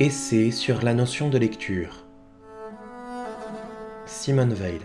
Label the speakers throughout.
Speaker 1: Essai sur la notion de lecture. Simone Veil.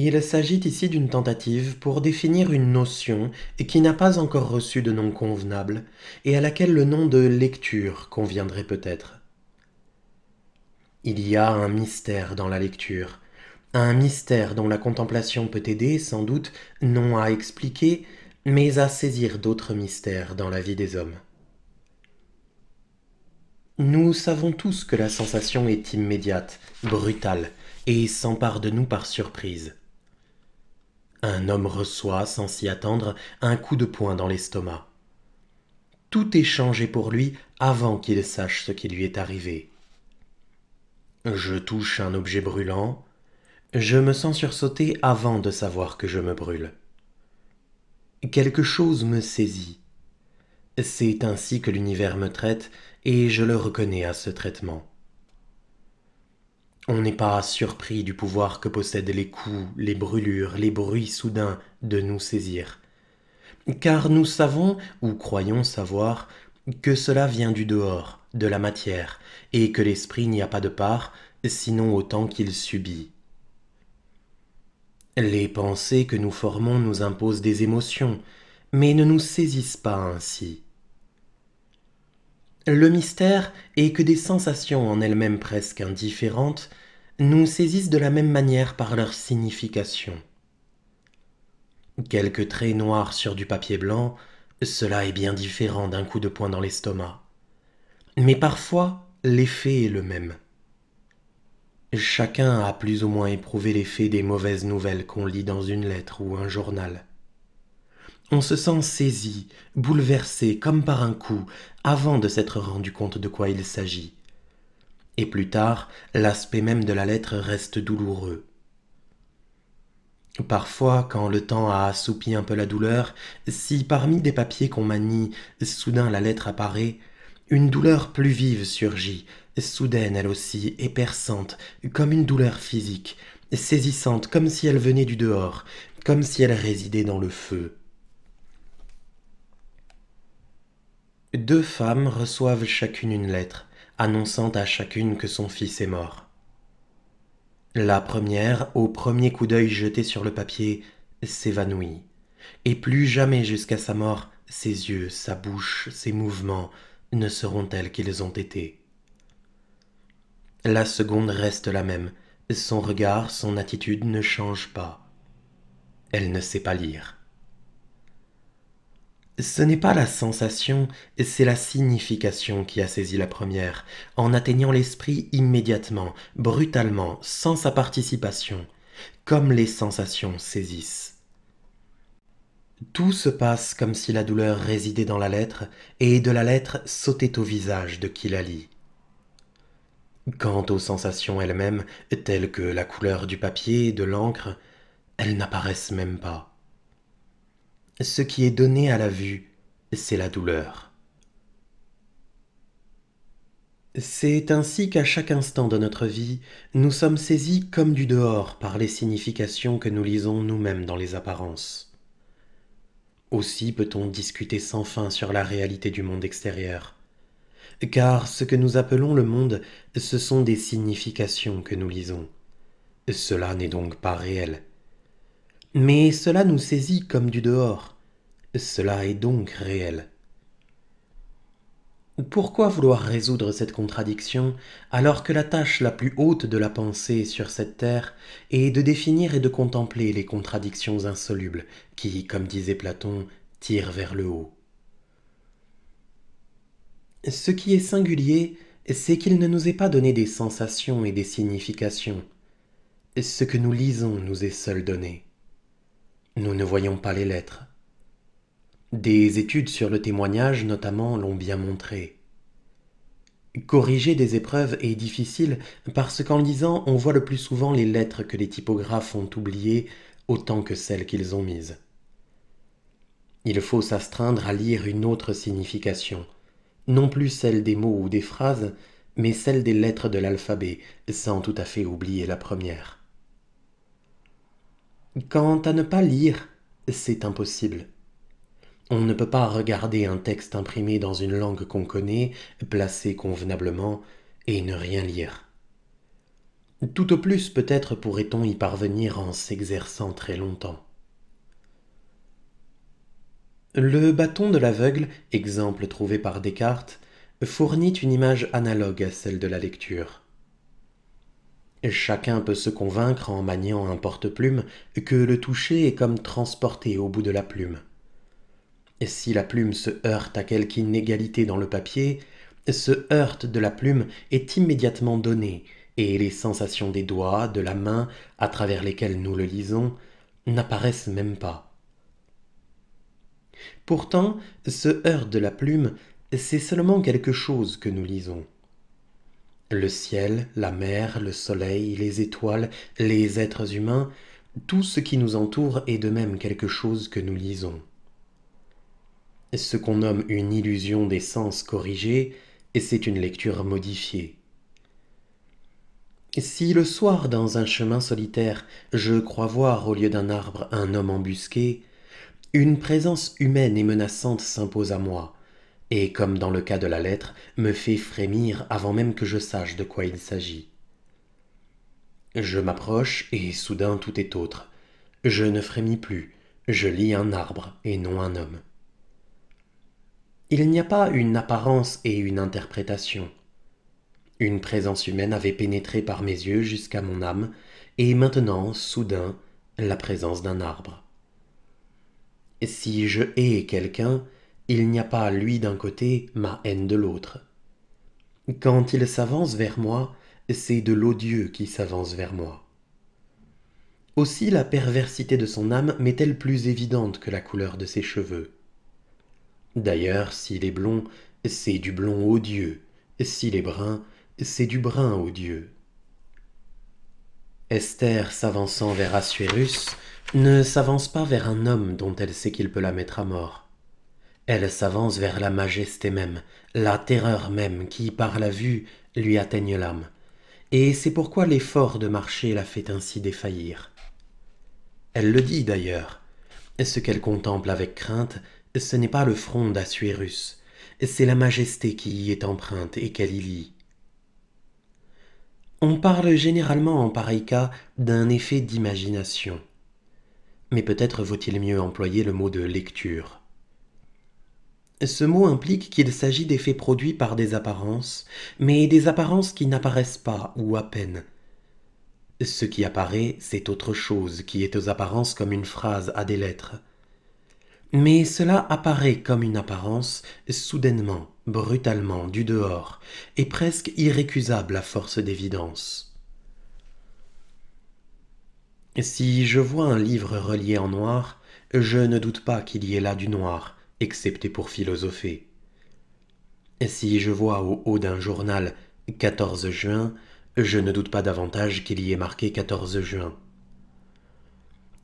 Speaker 1: Il s'agit ici d'une tentative pour définir une notion qui n'a pas encore reçu de nom convenable et à laquelle le nom de lecture conviendrait peut-être. Il y a un mystère dans la lecture, un mystère dont la contemplation peut aider sans doute non à expliquer, mais à saisir d'autres mystères dans la vie des hommes. Nous savons tous que la sensation est immédiate, brutale, et s'empare de nous par surprise. Un homme reçoit, sans s'y attendre, un coup de poing dans l'estomac. Tout est changé pour lui avant qu'il sache ce qui lui est arrivé. Je touche un objet brûlant, je me sens sursauter avant de savoir que je me brûle. Quelque chose me saisit. C'est ainsi que l'univers me traite, et je le reconnais à ce traitement. On n'est pas surpris du pouvoir que possèdent les coups, les brûlures, les bruits soudains de nous saisir. Car nous savons, ou croyons savoir, que cela vient du dehors, de la matière, et que l'esprit n'y a pas de part, sinon autant qu'il subit. Les pensées que nous formons nous imposent des émotions, mais ne nous saisissent pas ainsi. Le mystère est que des sensations en elles-mêmes presque indifférentes nous saisissent de la même manière par leur signification. Quelques traits noirs sur du papier blanc, cela est bien différent d'un coup de poing dans l'estomac. Mais parfois, l'effet est le même. Chacun a plus ou moins éprouvé l'effet des mauvaises nouvelles qu'on lit dans une lettre ou un journal. On se sent saisi, bouleversé comme par un coup, avant de s'être rendu compte de quoi il s'agit. Et plus tard, l'aspect même de la lettre reste douloureux. Parfois, quand le temps a assoupi un peu la douleur, si parmi des papiers qu'on manie, soudain la lettre apparaît, une douleur plus vive surgit, soudaine elle aussi, éperçante, comme une douleur physique, saisissante, comme si elle venait du dehors, comme si elle résidait dans le feu. Deux femmes reçoivent chacune une lettre, annonçant à chacune que son fils est mort. La première, au premier coup d'œil jeté sur le papier, s'évanouit, et plus jamais jusqu'à sa mort, ses yeux, sa bouche, ses mouvements ne seront tels qu'ils ont été. La seconde reste la même, son regard, son attitude ne changent pas. Elle ne sait pas lire. Ce n'est pas la sensation, c'est la signification qui a saisi la première, en atteignant l'esprit immédiatement, brutalement, sans sa participation, comme les sensations saisissent. Tout se passe comme si la douleur résidait dans la lettre, et de la lettre sautait au visage de qui la lit. Quant aux sensations elles-mêmes, telles que la couleur du papier, de l'encre, elles n'apparaissent même pas ce qui est donné à la vue, c'est la douleur. C'est ainsi qu'à chaque instant de notre vie, nous sommes saisis comme du dehors par les significations que nous lisons nous-mêmes dans les apparences. Aussi peut-on discuter sans fin sur la réalité du monde extérieur, car ce que nous appelons le monde, ce sont des significations que nous lisons. Cela n'est donc pas réel, mais cela nous saisit comme du dehors. Cela est donc réel. Pourquoi vouloir résoudre cette contradiction alors que la tâche la plus haute de la pensée sur cette terre est de définir et de contempler les contradictions insolubles qui, comme disait Platon, tirent vers le haut Ce qui est singulier, c'est qu'il ne nous est pas donné des sensations et des significations. Ce que nous lisons nous est seul donné nous ne voyons pas les lettres. Des études sur le témoignage notamment l'ont bien montré. Corriger des épreuves est difficile parce qu'en lisant, on voit le plus souvent les lettres que les typographes ont oubliées autant que celles qu'ils ont mises. Il faut s'astreindre à lire une autre signification, non plus celle des mots ou des phrases, mais celle des lettres de l'alphabet, sans tout à fait oublier la première. Quant à ne pas lire, c'est impossible. On ne peut pas regarder un texte imprimé dans une langue qu'on connaît, placé convenablement, et ne rien lire. Tout au plus peut-être pourrait-on y parvenir en s'exerçant très longtemps. Le bâton de l'aveugle, exemple trouvé par Descartes, fournit une image analogue à celle de la lecture. Chacun peut se convaincre en maniant un porte-plume que le toucher est comme transporté au bout de la plume. Si la plume se heurte à quelque inégalité dans le papier, ce heurte de la plume est immédiatement donné, et les sensations des doigts, de la main, à travers lesquelles nous le lisons, n'apparaissent même pas. Pourtant, ce heurte de la plume, c'est seulement quelque chose que nous lisons. Le ciel, la mer, le soleil, les étoiles, les êtres humains, tout ce qui nous entoure est de même quelque chose que nous lisons. Ce qu'on nomme une illusion des sens corrigée, c'est une lecture modifiée. Si le soir dans un chemin solitaire je crois voir au lieu d'un arbre un homme embusqué, une présence humaine et menaçante s'impose à moi, et, comme dans le cas de la lettre, me fait frémir avant même que je sache de quoi il s'agit. Je m'approche, et soudain tout est autre. Je ne frémis plus, je lis un arbre et non un homme. Il n'y a pas une apparence et une interprétation. Une présence humaine avait pénétré par mes yeux jusqu'à mon âme, et maintenant, soudain, la présence d'un arbre. Si je hais quelqu'un, il n'y a pas lui d'un côté, ma haine de l'autre. Quand il s'avance vers moi, c'est de l'odieux qui s'avance vers moi. Aussi la perversité de son âme m'est-elle plus évidente que la couleur de ses cheveux. D'ailleurs, s'il est blond, c'est du blond odieux, s'il est brun, c'est du brun odieux. Esther, s'avançant vers Assuérus, ne s'avance pas vers un homme dont elle sait qu'il peut la mettre à mort. Elle s'avance vers la majesté même, la terreur même qui, par la vue, lui atteigne l'âme. Et c'est pourquoi l'effort de marcher la fait ainsi défaillir. Elle le dit d'ailleurs. Ce qu'elle contemple avec crainte, ce n'est pas le front d'Assuérus, c'est la majesté qui y est empreinte et qu'elle y lit. On parle généralement en pareil cas d'un effet d'imagination. Mais peut-être vaut-il mieux employer le mot de lecture. Ce mot implique qu'il s'agit d'effets produits par des apparences, mais des apparences qui n'apparaissent pas ou à peine. Ce qui apparaît, c'est autre chose qui est aux apparences comme une phrase à des lettres. Mais cela apparaît comme une apparence soudainement, brutalement, du dehors, et presque irrécusable à force d'évidence. Si je vois un livre relié en noir, je ne doute pas qu'il y ait là du noir, excepté pour philosopher. Si je vois au haut d'un journal 14 juin, je ne doute pas davantage qu'il y ait marqué 14 juin.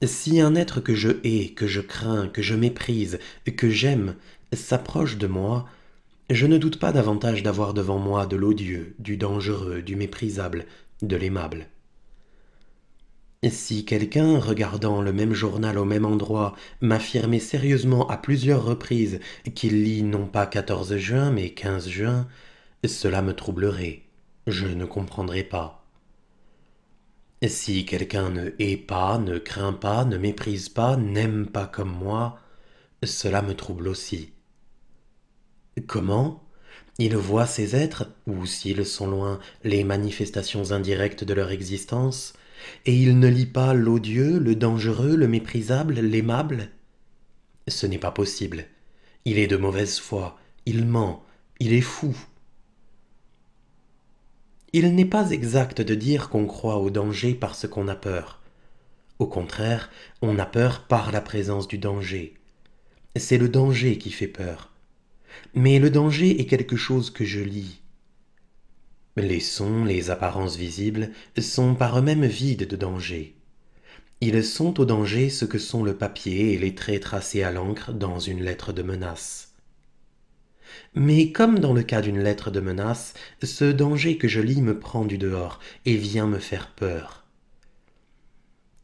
Speaker 1: Si un être que je hais, que je crains, que je méprise, que j'aime, s'approche de moi, je ne doute pas davantage d'avoir devant moi de l'odieux, du dangereux, du méprisable, de l'aimable. Si quelqu'un, regardant le même journal au même endroit, m'affirmait sérieusement à plusieurs reprises qu'il lit non pas 14 juin mais 15 juin, cela me troublerait. Je ne comprendrais pas. Si quelqu'un ne hait pas, ne craint pas, ne méprise pas, n'aime pas comme moi, cela me trouble aussi. Comment Il voit ces êtres, ou s'ils sont loin, les manifestations indirectes de leur existence, et il ne lit pas l'odieux, le dangereux, le méprisable, l'aimable Ce n'est pas possible. Il est de mauvaise foi, il ment, il est fou. Il n'est pas exact de dire qu'on croit au danger parce qu'on a peur. Au contraire, on a peur par la présence du danger. C'est le danger qui fait peur. Mais le danger est quelque chose que je lis, les sons, les apparences visibles, sont par eux-mêmes vides de danger. Ils sont au danger ce que sont le papier et les traits tracés à l'encre dans une lettre de menace. Mais comme dans le cas d'une lettre de menace, ce danger que je lis me prend du dehors et vient me faire peur.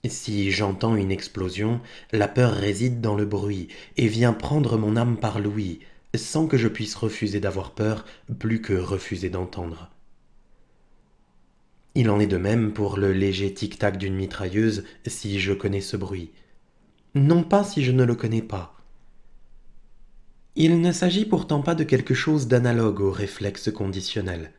Speaker 1: Si j'entends une explosion, la peur réside dans le bruit et vient prendre mon âme par l'ouïe, sans que je puisse refuser d'avoir peur plus que refuser d'entendre. Il en est de même pour le léger tic-tac d'une mitrailleuse si je connais ce bruit. Non pas si je ne le connais pas. Il ne s'agit pourtant pas de quelque chose d'analogue au réflexe conditionnel.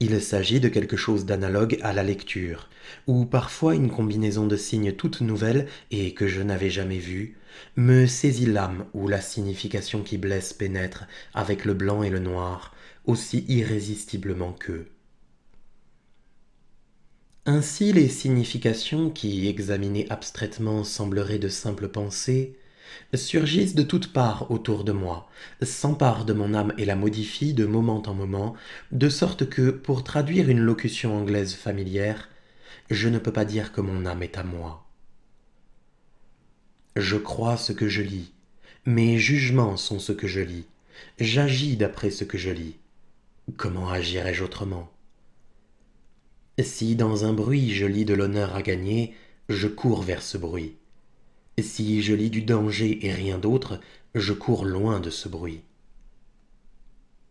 Speaker 1: Il s'agit de quelque chose d'analogue à la lecture, où parfois une combinaison de signes toute nouvelle et que je n'avais jamais vue me saisit l'âme où la signification qui blesse pénètre avec le blanc et le noir aussi irrésistiblement qu'eux. Ainsi les significations qui, examinées abstraitement, sembleraient de simples pensées, surgissent de toutes parts autour de moi, s'emparent de mon âme et la modifient de moment en moment, de sorte que, pour traduire une locution anglaise familière, je ne peux pas dire que mon âme est à moi. Je crois ce que je lis, mes jugements sont ce que je lis, j'agis d'après ce que je lis. Comment agirais-je autrement si dans un bruit je lis de l'honneur à gagner, je cours vers ce bruit. Si je lis du danger et rien d'autre, je cours loin de ce bruit.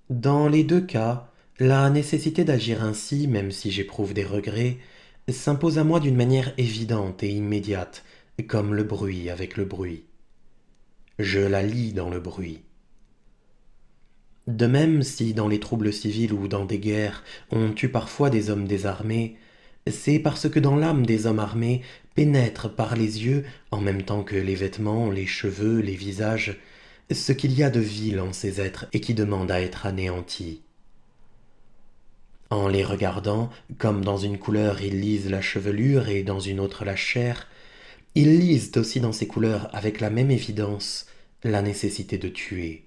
Speaker 1: Dans les deux cas, la nécessité d'agir ainsi, même si j'éprouve des regrets, s'impose à moi d'une manière évidente et immédiate, comme le bruit avec le bruit. Je la lis dans le bruit. De même si dans les troubles civils ou dans des guerres on tue parfois des hommes désarmés, c'est parce que dans l'âme des hommes armés pénètre par les yeux, en même temps que les vêtements, les cheveux, les visages, ce qu'il y a de vil en ces êtres et qui demande à être anéanti. En les regardant, comme dans une couleur ils lisent la chevelure et dans une autre la chair, ils lisent aussi dans ces couleurs avec la même évidence la nécessité de tuer.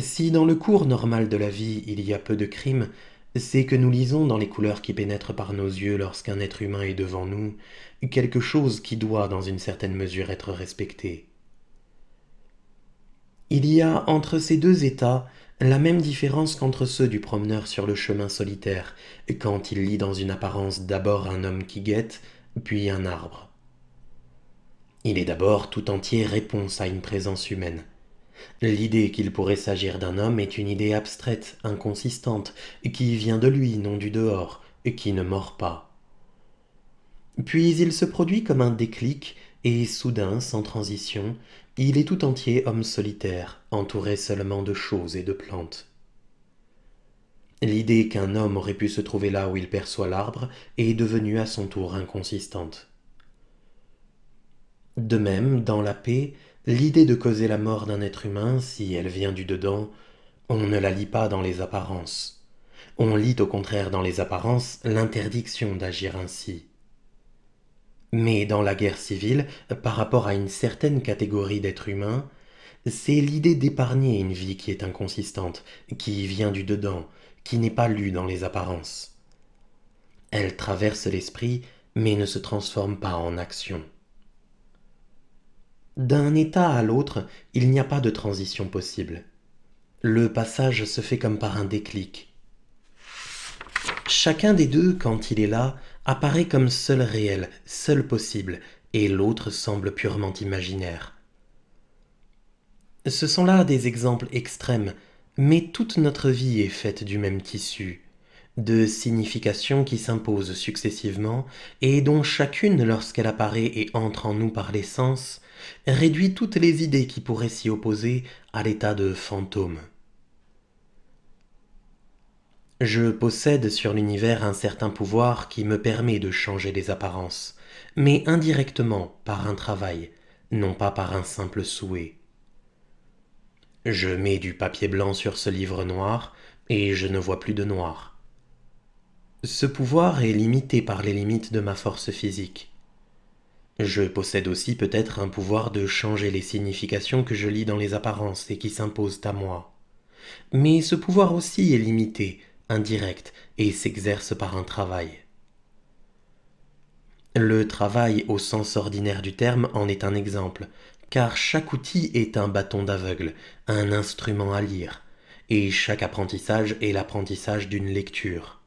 Speaker 1: Si dans le cours normal de la vie il y a peu de crimes, c'est que nous lisons dans les couleurs qui pénètrent par nos yeux lorsqu'un être humain est devant nous quelque chose qui doit dans une certaine mesure être respecté. Il y a entre ces deux états la même différence qu'entre ceux du promeneur sur le chemin solitaire, quand il lit dans une apparence d'abord un homme qui guette, puis un arbre. Il est d'abord tout entier réponse à une présence humaine. L'idée qu'il pourrait s'agir d'un homme est une idée abstraite, inconsistante, qui vient de lui, non du dehors, et qui ne mord pas. Puis il se produit comme un déclic, et soudain, sans transition, il est tout entier homme solitaire, entouré seulement de choses et de plantes. L'idée qu'un homme aurait pu se trouver là où il perçoit l'arbre est devenue à son tour inconsistante. De même, dans la paix, L'idée de causer la mort d'un être humain, si elle vient du dedans, on ne la lit pas dans les apparences. On lit au contraire dans les apparences l'interdiction d'agir ainsi. Mais dans la guerre civile, par rapport à une certaine catégorie d'êtres humains, c'est l'idée d'épargner une vie qui est inconsistante, qui vient du dedans, qui n'est pas lue dans les apparences. Elle traverse l'esprit, mais ne se transforme pas en action. D'un état à l'autre, il n'y a pas de transition possible. Le passage se fait comme par un déclic. Chacun des deux, quand il est là, apparaît comme seul réel, seul possible, et l'autre semble purement imaginaire. Ce sont là des exemples extrêmes, mais toute notre vie est faite du même tissu, de significations qui s'imposent successivement et dont chacune, lorsqu'elle apparaît et entre en nous par les sens, réduit toutes les idées qui pourraient s'y opposer à l'état de fantôme. Je possède sur l'univers un certain pouvoir qui me permet de changer les apparences, mais indirectement par un travail, non pas par un simple souhait. Je mets du papier blanc sur ce livre noir, et je ne vois plus de noir. Ce pouvoir est limité par les limites de ma force physique. Je possède aussi peut-être un pouvoir de changer les significations que je lis dans les apparences et qui s'imposent à moi. Mais ce pouvoir aussi est limité, indirect, et s'exerce par un travail. Le travail au sens ordinaire du terme en est un exemple, car chaque outil est un bâton d'aveugle, un instrument à lire, et chaque apprentissage est l'apprentissage d'une lecture.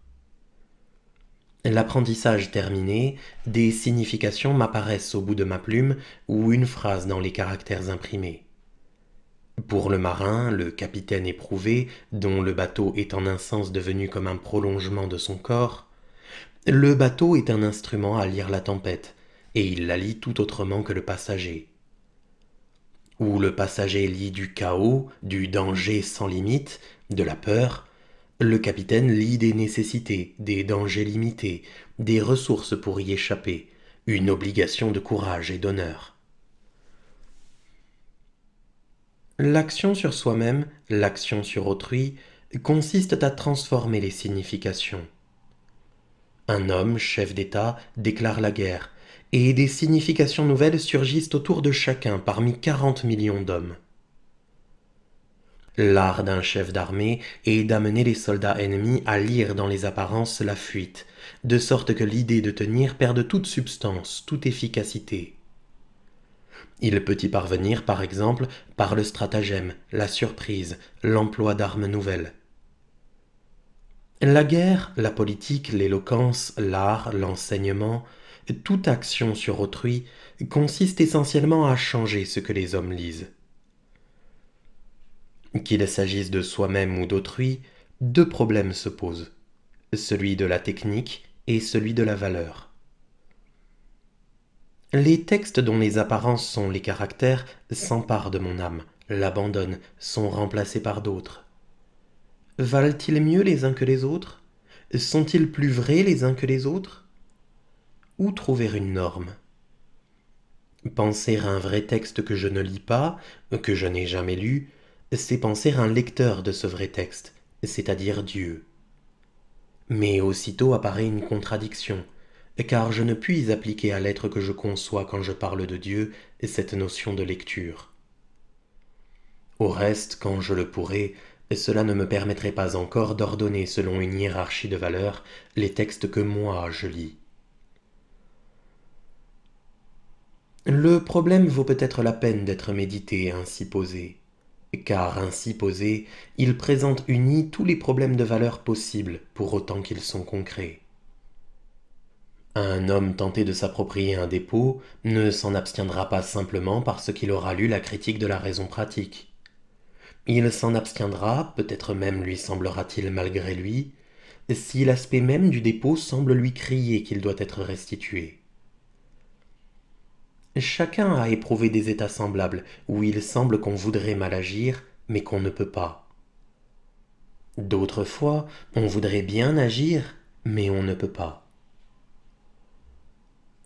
Speaker 1: L'apprentissage terminé, des significations m'apparaissent au bout de ma plume ou une phrase dans les caractères imprimés. Pour le marin, le capitaine éprouvé, dont le bateau est en un sens devenu comme un prolongement de son corps, le bateau est un instrument à lire la tempête, et il la lit tout autrement que le passager. Où le passager lit du chaos, du danger sans limite, de la peur, le capitaine lit des nécessités, des dangers limités, des ressources pour y échapper, une obligation de courage et d'honneur. L'action sur soi-même, l'action sur autrui, consiste à transformer les significations. Un homme, chef d'État, déclare la guerre, et des significations nouvelles surgissent autour de chacun parmi 40 millions d'hommes. L'art d'un chef d'armée est d'amener les soldats ennemis à lire dans les apparences la fuite, de sorte que l'idée de tenir perde toute substance, toute efficacité. Il peut y parvenir, par exemple, par le stratagème, la surprise, l'emploi d'armes nouvelles. La guerre, la politique, l'éloquence, l'art, l'enseignement, toute action sur autrui consiste essentiellement à changer ce que les hommes lisent. Qu'il s'agisse de soi-même ou d'autrui, deux problèmes se posent, celui de la technique et celui de la valeur. Les textes dont les apparences sont les caractères s'emparent de mon âme, l'abandonnent, sont remplacés par d'autres. Valent-ils mieux les uns que les autres Sont-ils plus vrais les uns que les autres Où trouver une norme Penser à un vrai texte que je ne lis pas, que je n'ai jamais lu, c'est penser un lecteur de ce vrai texte, c'est-à-dire Dieu. Mais aussitôt apparaît une contradiction, car je ne puis appliquer à l'être que je conçois quand je parle de Dieu cette notion de lecture. Au reste, quand je le pourrais, cela ne me permettrait pas encore d'ordonner selon une hiérarchie de valeurs les textes que moi je lis. Le problème vaut peut-être la peine d'être médité ainsi posé car ainsi posé, il présente unis tous les problèmes de valeur possibles pour autant qu'ils sont concrets. Un homme tenté de s'approprier un dépôt ne s'en abstiendra pas simplement parce qu'il aura lu la critique de la raison pratique. Il s'en abstiendra, peut-être même lui semblera-t-il malgré lui, si l'aspect même du dépôt semble lui crier qu'il doit être restitué. Chacun a éprouvé des états semblables, où il semble qu'on voudrait mal agir, mais qu'on ne peut pas. D'autres fois, on voudrait bien agir, mais on ne peut pas.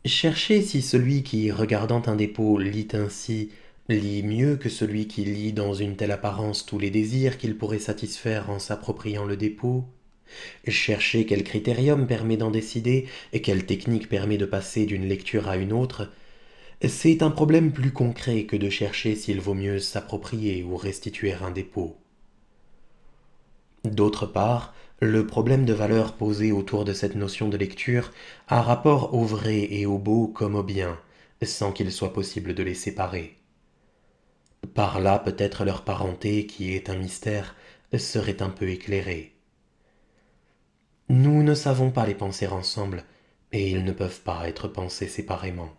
Speaker 1: Cherchez si celui qui, regardant un dépôt, lit ainsi, lit mieux que celui qui lit dans une telle apparence tous les désirs qu'il pourrait satisfaire en s'appropriant le dépôt. Cherchez quel critérium permet d'en décider, et quelle technique permet de passer d'une lecture à une autre, c'est un problème plus concret que de chercher s'il vaut mieux s'approprier ou restituer un dépôt. D'autre part, le problème de valeur posé autour de cette notion de lecture a rapport au vrai et au beau comme au bien, sans qu'il soit possible de les séparer. Par là peut-être leur parenté, qui est un mystère, serait un peu éclairée. Nous ne savons pas les penser ensemble, et ils ne peuvent pas être pensés séparément.